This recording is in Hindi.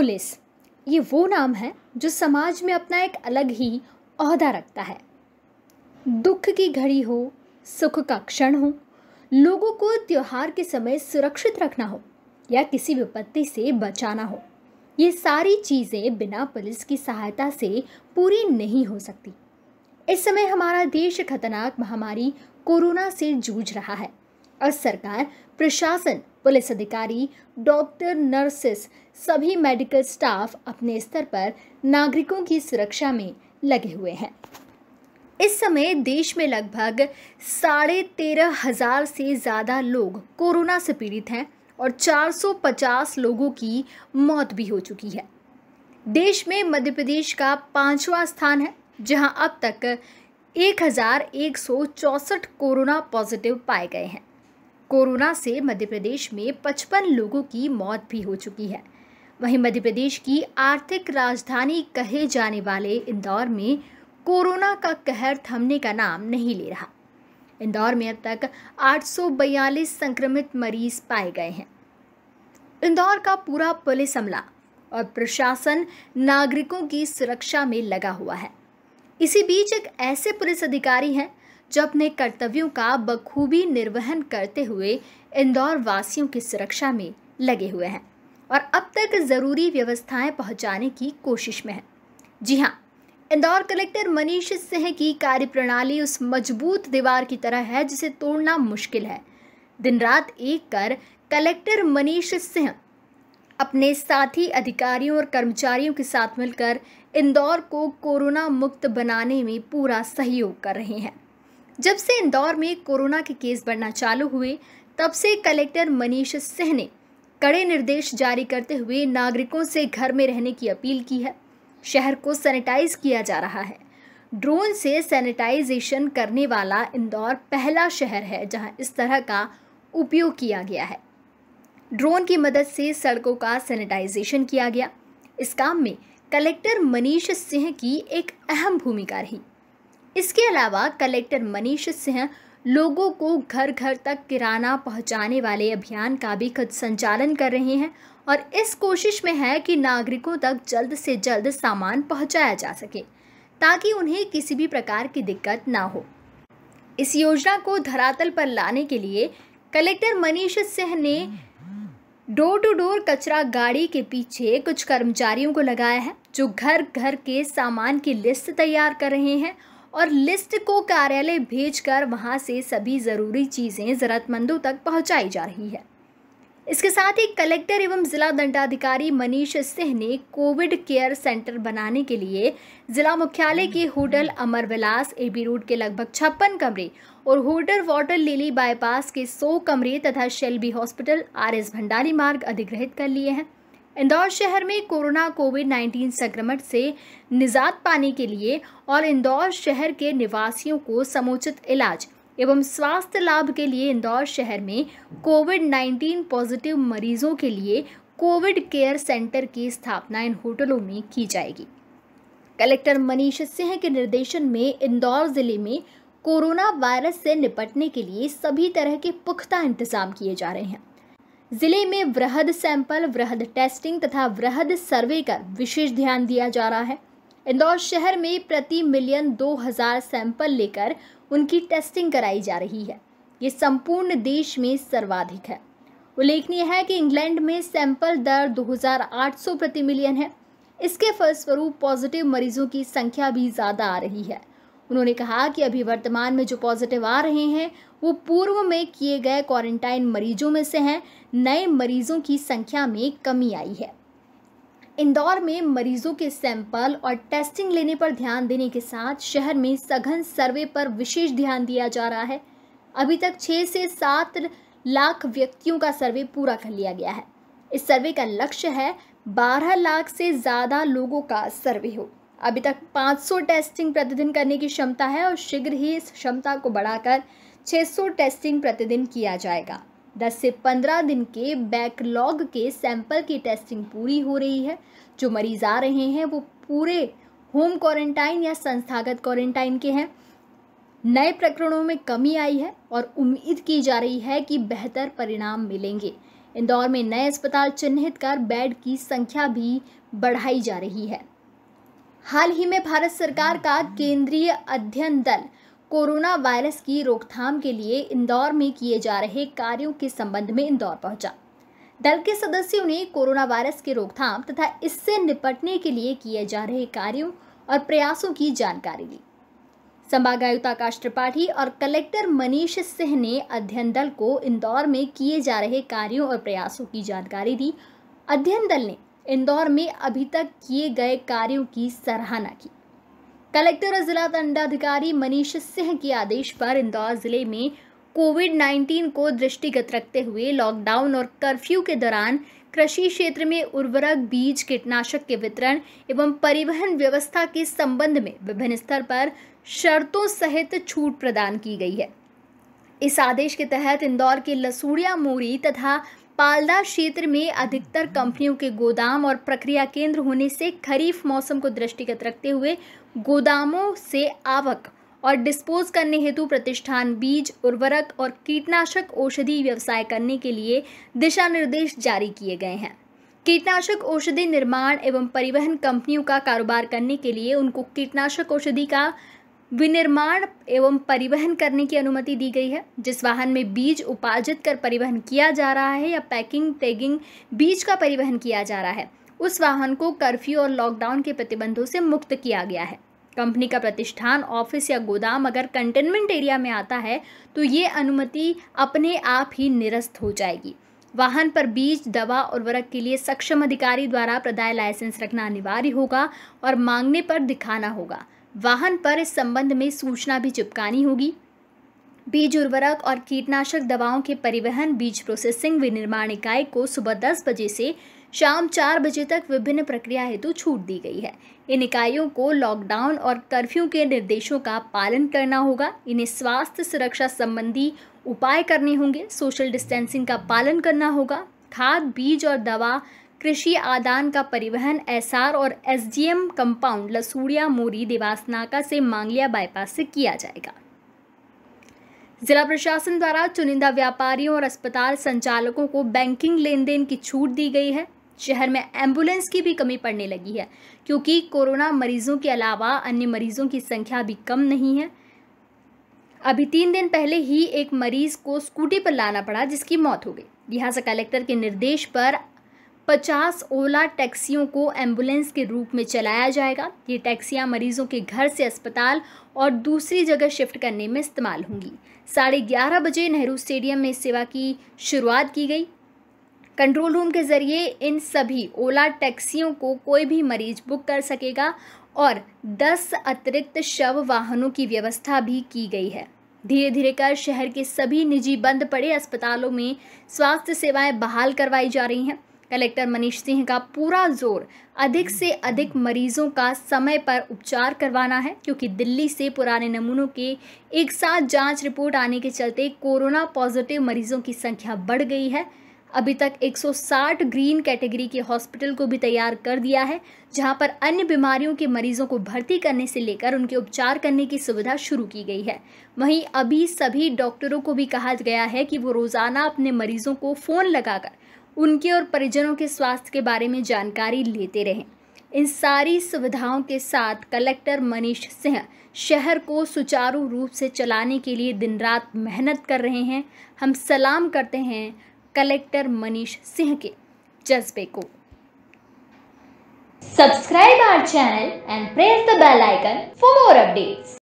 पुलिस ये वो नाम है जो समाज में अपना एक अलग ही अहदा रखता है दुख की घड़ी हो सुख का क्षण हो लोगों को त्यौहार के समय सुरक्षित रखना हो या किसी विपत्ति से बचाना हो ये सारी चीज़ें बिना पुलिस की सहायता से पूरी नहीं हो सकती इस समय हमारा देश खतरनाक महामारी कोरोना से जूझ रहा है और सरकार प्रशासन पुलिस अधिकारी डॉक्टर नर्सेस सभी मेडिकल स्टाफ अपने स्तर पर नागरिकों की सुरक्षा में लगे हुए हैं इस समय देश में लगभग साढ़े तेरह हजार से ज़्यादा लोग कोरोना से पीड़ित हैं और 450 लोगों की मौत भी हो चुकी है देश में मध्य प्रदेश का पांचवा स्थान है जहां अब तक एक कोरोना पॉजिटिव पाए गए हैं कोरोना से मध्य प्रदेश में पचपन लोगों की मौत भी हो चुकी है वहीं मध्य प्रदेश की आर्थिक राजधानी कहे जाने वाले इंदौर में कोरोना का कहर थमने का नाम नहीं ले रहा इंदौर में अब तक 842 संक्रमित मरीज पाए गए हैं इंदौर का पूरा पुलिस अमला और प्रशासन नागरिकों की सुरक्षा में लगा हुआ है इसी बीच एक ऐसे पुलिस अधिकारी हैं जो अपने कर्तव्यों का बखूबी निर्वहन करते हुए इंदौर वासियों की सुरक्षा में लगे हुए हैं और अब तक ज़रूरी व्यवस्थाएं पहुंचाने की कोशिश में हैं जी हाँ इंदौर कलेक्टर मनीष सिंह की कार्यप्रणाली उस मजबूत दीवार की तरह है जिसे तोड़ना मुश्किल है दिन रात एक कर कलेक्टर मनीष सिंह अपने साथी अधिकारियों और कर्मचारियों के साथ मिलकर इंदौर को कोरोना मुक्त बनाने में पूरा सहयोग कर रहे हैं जब से इंदौर में कोरोना के केस बढ़ना चालू हुए तब से कलेक्टर मनीष सिंह ने कड़े निर्देश जारी करते हुए नागरिकों से घर में रहने की अपील की है शहर को सैनिटाइज किया जा रहा है ड्रोन से सैनिटाइजेशन करने वाला इंदौर पहला शहर है जहां इस तरह का उपयोग किया गया है ड्रोन की मदद से सड़कों का सैनिटाइजेशन किया गया इस काम में कलेक्टर मनीष सिंह की एक अहम भूमिका रही इसके अलावा कलेक्टर मनीष सिंह लोगों को घर घर तक किराना पहुंचाने वाले अभियान का भी खुद संचालन कर रहे हैं और इस कोशिश में है कि नागरिकों तक जल्द से जल्द सामान पहुंचाया जा सके ताकि उन्हें किसी भी प्रकार की दिक्कत ना हो इस योजना को धरातल पर लाने के लिए कलेक्टर मनीष सिंह ने डोर टू डोर कचरा गाड़ी के पीछे कुछ कर्मचारियों को लगाया है जो घर घर के सामान की लिस्ट तैयार कर रहे हैं और लिस्ट को कार्यालय भेजकर वहां से सभी ज़रूरी चीज़ें ज़रूरतमंदों तक पहुंचाई जा रही है इसके साथ ही कलेक्टर एवं जिला दंडाधिकारी मनीष सिंह ने कोविड केयर सेंटर बनाने के लिए जिला मुख्यालय के hotel Amar Vilas B road के लगभग छप्पन कमरे और होटल वाटर लिली बाईपास के 100 कमरे तथा Shalby hospital R S Bhandari Marg अधिग्रहित कर लिए हैं इंदौर शहर में कोरोना कोविड 19 संक्रमण से निजात पाने के लिए और इंदौर शहर के निवासियों को समुचित इलाज एवं स्वास्थ्य लाभ के लिए इंदौर शहर में कोविड 19 पॉजिटिव मरीजों के लिए कोविड केयर सेंटर की स्थापना इन होटलों में की जाएगी कलेक्टर मनीष सिंह के निर्देशन में इंदौर जिले में कोरोना वायरस से निपटने के लिए सभी तरह के पुख्ता इंतजाम किए जा रहे हैं जिले में वृहद सैंपल वृहद टेस्टिंग तथा वृहद सर्वे कर विशेष ध्यान दिया जा रहा है इंदौर शहर में प्रति मिलियन 2000 सैंपल लेकर उनकी टेस्टिंग कराई जा रही है ये संपूर्ण देश में सर्वाधिक है उल्लेखनीय है कि इंग्लैंड में सैंपल दर 2800 प्रति मिलियन है इसके फलस्वरूप पॉजिटिव मरीजों की संख्या भी ज़्यादा आ रही है उन्होंने कहा कि अभी वर्तमान में जो पॉजिटिव आ रहे हैं वो पूर्व में किए गए क्वारंटाइन मरीजों में से हैं नए मरीजों की संख्या में कमी आई है इंदौर में मरीजों के सैंपल और टेस्टिंग लेने पर ध्यान देने के साथ शहर में सघन सर्वे पर विशेष ध्यान दिया जा रहा है अभी तक छः से सात लाख व्यक्तियों का सर्वे पूरा कर लिया गया है इस सर्वे का लक्ष्य है बारह लाख से ज़्यादा लोगों का सर्वे हो अभी तक 500 टेस्टिंग प्रतिदिन करने की क्षमता है और शीघ्र ही इस क्षमता को बढ़ाकर 600 टेस्टिंग प्रतिदिन किया जाएगा 10 से 15 दिन के बैकलॉग के सैंपल की टेस्टिंग पूरी हो रही है जो मरीज आ रहे हैं वो पूरे होम क्वारंटाइन या संस्थागत क्वारंटाइन के हैं नए प्रकरणों में कमी आई है और उम्मीद की जा रही है कि बेहतर परिणाम मिलेंगे इंदौर में नए अस्पताल चिन्हित कर बेड की संख्या भी बढ़ाई जा रही है हाल ही में भारत सरकार का केंद्रीय अध्ययन दल कोरोना वायरस की रोकथाम के लिए इंदौर में किए जा रहे कार्यों के संबंध में इंदौर पहुंचा दल के सदस्यों ने कोरोना वायरस की रोकथाम तथा इससे निपटने के लिए किए जा रहे कार्यों और प्रयासों की जानकारी ली संभागायुक्त आकाश त्रिपाठी और कलेक्टर मनीष सिंह ने अध्ययन दल को इंदौर में किए जा रहे कार्यों और प्रयासों की जानकारी दी अध्ययन दल ने इंदौर में अभी तक किए गए कार्यों की सराहना की कलेक्टर और जिला दंडाधिकारी मनीष सिंह के आदेश पर इंदौर जिले में कोविड 19 को दृष्टिगत रखते हुए लॉकडाउन और कर्फ्यू के दौरान कृषि क्षेत्र में उर्वरक बीज कीटनाशक के वितरण एवं परिवहन व्यवस्था के संबंध में विभिन्न स्तर पर शर्तों सहित छूट प्रदान की गई है इस आदेश के तहत इंदौर के लसूड़िया मोरी तथा पालदा क्षेत्र में अधिकतर कंपनियों के गोदाम और प्रक्रिया केंद्र होने से खरीफ मौसम को दृष्टिगत रखते हुए गोदामों से आवक और डिस्पोज करने हेतु प्रतिष्ठान बीज उर्वरक और कीटनाशक औषधि व्यवसाय करने के लिए दिशा निर्देश जारी किए गए हैं कीटनाशक औषधि निर्माण एवं परिवहन कंपनियों का कारोबार करने के लिए उनको कीटनाशक औषधि का विनिर्माण एवं परिवहन करने की अनुमति दी गई है जिस वाहन में बीज उपार्जित कर परिवहन किया जा रहा है या पैकिंग टैगिंग बीज का परिवहन किया जा रहा है उस वाहन को कर्फ्यू और लॉकडाउन के प्रतिबंधों से मुक्त किया गया है कंपनी का प्रतिष्ठान ऑफिस या गोदाम अगर कंटेनमेंट एरिया में आता है तो ये अनुमति अपने आप ही निरस्त हो जाएगी वाहन पर बीज दवा और उर्वरक के लिए सक्षम अधिकारी द्वारा प्रदाय लाइसेंस रखना अनिवार्य होगा और मांगने पर दिखाना होगा वाहन पर इस संबंध में सूचना भी चिपकानी होगी बीज उर्वरक और कीटनाशक दवाओं के परिवहन बीज प्रोसेसिंग विनिर्माण इकाई को सुबह दस बजे से शाम चार बजे तक विभिन्न प्रक्रिया हेतु छूट दी गई है इन इकाइयों को लॉकडाउन और कर्फ्यू के निर्देशों का पालन करना होगा इन्हें स्वास्थ्य सुरक्षा संबंधी उपाय करने होंगे सोशल डिस्टेंसिंग का पालन करना होगा खाद बीज और दवा कृषि आदान का परिवहन एसआर और एसजीएम कंपाउंड लसूड़िया मोरी देवासनाका से मांगलिया बाईपास से किया जाएगा जिला प्रशासन द्वारा चुनिंदा व्यापारियों और अस्पताल संचालकों को बैंकिंग लेन देन की छूट दी गई है शहर में एम्बुलेंस की भी कमी पड़ने लगी है क्योंकि कोरोना मरीजों के अलावा अन्य मरीजों की संख्या भी कम नहीं है अभी तीन दिन पहले ही एक मरीज को स्कूटी पर लाना पड़ा जिसकी मौत हो गई लिहाजा कलेक्टर के निर्देश पर पचास ओला टैक्सियों को एम्बुलेंस के रूप में चलाया जाएगा ये टैक्सियाँ मरीजों के घर से अस्पताल और दूसरी जगह शिफ्ट करने में इस्तेमाल होंगी साढ़े ग्यारह बजे नेहरू स्टेडियम में इस सेवा की शुरुआत की गई कंट्रोल रूम के ज़रिए इन सभी ओला टैक्सियों को कोई भी मरीज बुक कर सकेगा और 10 अतिरिक्त शव वाहनों की व्यवस्था भी की गई है धीरे धीरे कर शहर के सभी निजी बंद पड़े अस्पतालों में स्वास्थ्य सेवाएं बहाल करवाई जा रही हैं कलेक्टर मनीष सिंह का पूरा जोर अधिक से अधिक मरीजों का समय पर उपचार करवाना है क्योंकि दिल्ली से पुराने नमूनों के एक साथ जांच रिपोर्ट आने के चलते कोरोना पॉजिटिव मरीजों की संख्या बढ़ गई है अभी तक 160 ग्रीन कैटेगरी के हॉस्पिटल को भी तैयार कर दिया है जहां पर अन्य बीमारियों के मरीजों को भर्ती करने से लेकर उनके उपचार करने की सुविधा शुरू की गई है वहीं अभी सभी डॉक्टरों को भी कहा गया है कि वो रोज़ाना अपने मरीजों को फ़ोन लगाकर उनके और परिजनों के स्वास्थ्य के बारे में जानकारी लेते रहें इन सारी सुविधाओं के साथ कलेक्टर मनीष सिंह शहर को सुचारू रूप से चलाने के लिए दिन रात मेहनत कर रहे हैं हम सलाम करते हैं कलेक्टर मनीष सिंह के जज्बे को subscribe our channel and press the bell icon for more updates